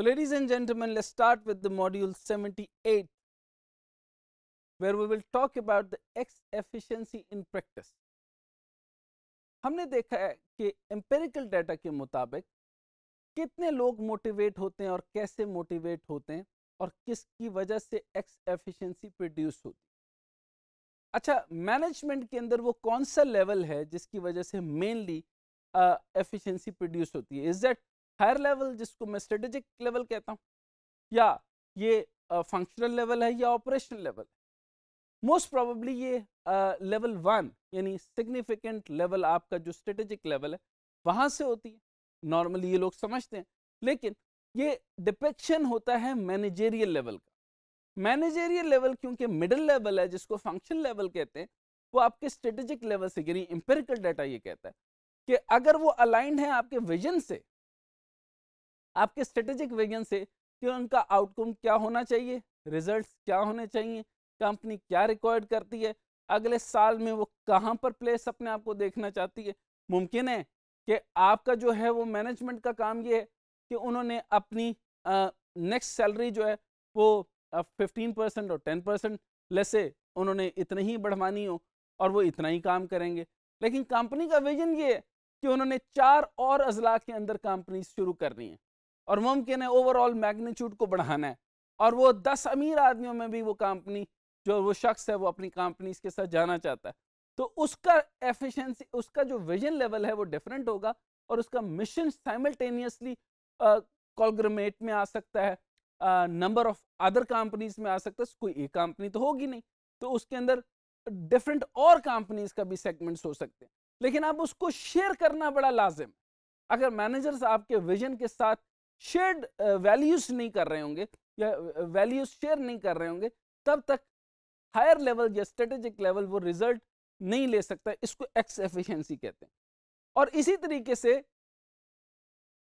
So, ladies and gentlemen, let's start with the module 78, where we will talk about the X efficiency in practice. हमने देखा है कि empirical data के मुताबिक कितने लोग motivate होते हैं और कैसे motivate होते हैं और किसकी वजह से X efficiency produce होती है अच्छा मैनेजमेंट के अंदर वो कौन सा लेवल है जिसकी वजह से मेनली एफिशिएंसी प्रोड्यूस होती है इज दैट हायर लेवल जिसको मैं स्ट्रेटेजिक लेवल कहता हूँ या ये फंक्शनल लेवल है या ऑपरेशनल लेवल मोस्ट प्रोबेबली ये लेवल वन यानी सिग्निफिकेंट लेवल आपका जो स्ट्रेटेजिक लेवल है वहाँ से होती है नॉर्मली ये लोग समझते हैं लेकिन ये डिपेक्शन होता है मैनेजेरियल लेवल का मैनेजेरियल लेवल क्योंकि मिडिल लेवल है जिसको फंक्शन लेवल कहते हैं वो आपके स्ट्रेटेजिक लेवल से यानी एम्पेरिकल डाटा ये कहता है कि अगर वो अलाइंड है आपके विजन से आपके स्ट्रेटेजिक विजन से कि उनका आउटकम क्या होना चाहिए रिजल्ट क्या होने चाहिए कंपनी क्या रिकॉर्ड करती है अगले साल में वो कहाँ पर प्लेस अपने आप को देखना चाहती है मुमकिन है कि आपका जो है वो मैनेजमेंट का काम ये है कि उन्होंने अपनी नेक्स्ट सैलरी जो है वो फिफ्टीन परसेंट और टेन परसेंट लेसे उन्होंने इतना ही बढ़वानी हो और वो इतना ही काम करेंगे लेकिन कंपनी का विजन ये है कि उन्होंने चार और अजला के अंदर कंपनी शुरू करनी है और मुमकिन है ओवरऑल मैग्नीट्यूड को बढ़ाना है और वो दस अमीर आदमियों में भी वो कंपनी जो वो शख्स है वो अपनी कंपनीज के साथ जाना चाहता है तो उसका एफिशिएंसी उसका जो विजन लेवल है वो डिफरेंट होगा और उसका मिशन साइमल्टेनियसली कॉलग्रमेट में आ सकता है नंबर ऑफ अदर कंपनीज में आ सकता है कोई एक कंपनी तो होगी नहीं तो उसके अंदर डिफरेंट और कंपनीज का भी सेगमेंट्स हो सकते हैं लेकिन अब उसको शेयर करना बड़ा लाजिम अगर मैनेजर आपके विजन के साथ शेयर्ड वैल्यूज नहीं कर रहे होंगे या वैल्यूज शेयर नहीं कर रहे होंगे तब तक हायर लेवल या स्ट्रेटेजिक लेवल वो रिजल्ट नहीं ले सकता इसको एक्स एफिशिएंसी कहते हैं और इसी तरीके से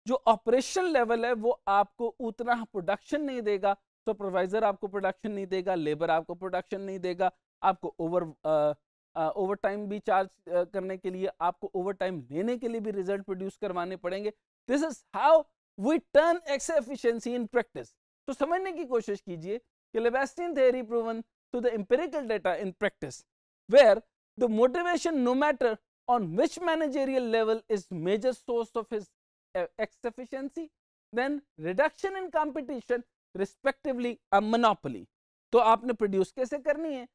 जो ऑपरेशन लेवल है वो आपको उतना प्रोडक्शन नहीं देगा सुपरवाइजर आपको प्रोडक्शन नहीं देगा लेबर आपको प्रोडक्शन नहीं देगा आपको ओवर ओवर टाइम भी चार्ज करने के लिए आपको ओवर टाइम लेने के लिए भी रिजल्ट प्रोड्यूस करवाने पड़ेंगे this is how we turn X efficiency in practice तो समझने की कोशिश कीजिए कि Leibenstein theory proven to the empirical data in practice where the motivation no matter on which managerial level is major source of his X efficiency then reduction in competition respectively a monopoly तो आपने produce कैसे करनी है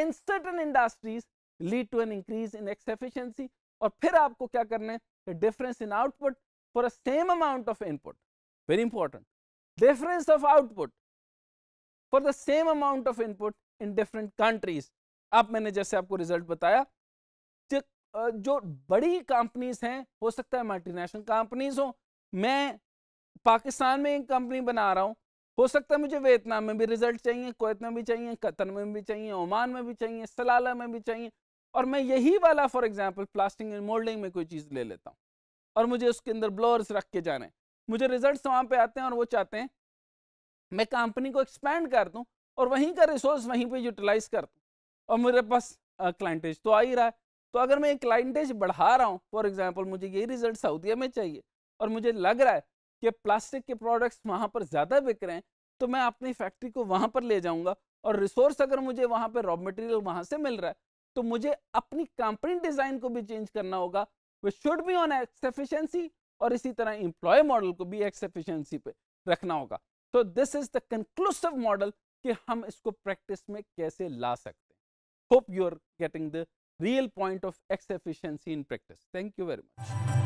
in certain industries lead to an increase in X efficiency और फिर आपको क्या करना है difference in output for a same amount of input very important difference of output for the same amount of input in different countries आप मैंने जैसे आपको रिजल्ट बताया जो बड़ी कंपनीज हैं हो सकता है मल्टीनेशनल कंपनीज हो मैं पाकिस्तान में एक कंपनी बना रहा हूँ हो सकता है मुझे वियतनाम में भी रिजल्ट चाहिए कोत में भी चाहिए कतर में भी चाहिए ओमान में भी चाहिए सलाला में भी चाहिए और मैं यही वाला for example plastic and molding में कोई चीज़ ले लेता हूँ और मुझे उसके अंदर ब्लोअर्स रख के जाना है मुझे रिजल्ट्स वहाँ पे आते हैं और वो चाहते हैं मैं कंपनी को एक्सपेंड कर दूँ और वहीं का रिसोर्स वहीं पे यूटिलाइज कर दूँ और मेरे पास क्लाइंटेज तो आ ही रहा है तो अगर मैं क्लाइंटेज बढ़ा रहा हूँ फॉर एग्जाम्पल मुझे यही रिजल्ट सऊदीया में चाहिए और मुझे लग रहा है कि प्लास्टिक के प्रोडक्ट्स वहाँ पर ज़्यादा बिक रहे हैं तो मैं अपनी फैक्ट्री को वहाँ पर ले जाऊँगा और रिसोर्स अगर मुझे वहाँ पर रॉ मटेरियल वहाँ से मिल रहा है तो मुझे अपनी कंपनी डिज़ाइन को भी चेंज करना होगा we should be on X efficiency और इसी तरह इंप्लॉय मॉडल को भी एक्स एफिशिएंसी पे रखना होगा तो this is the conclusive model कि हम इसको प्रैक्टिस में कैसे ला सकते हैं hope you are getting the real point of X efficiency in practice thank you very much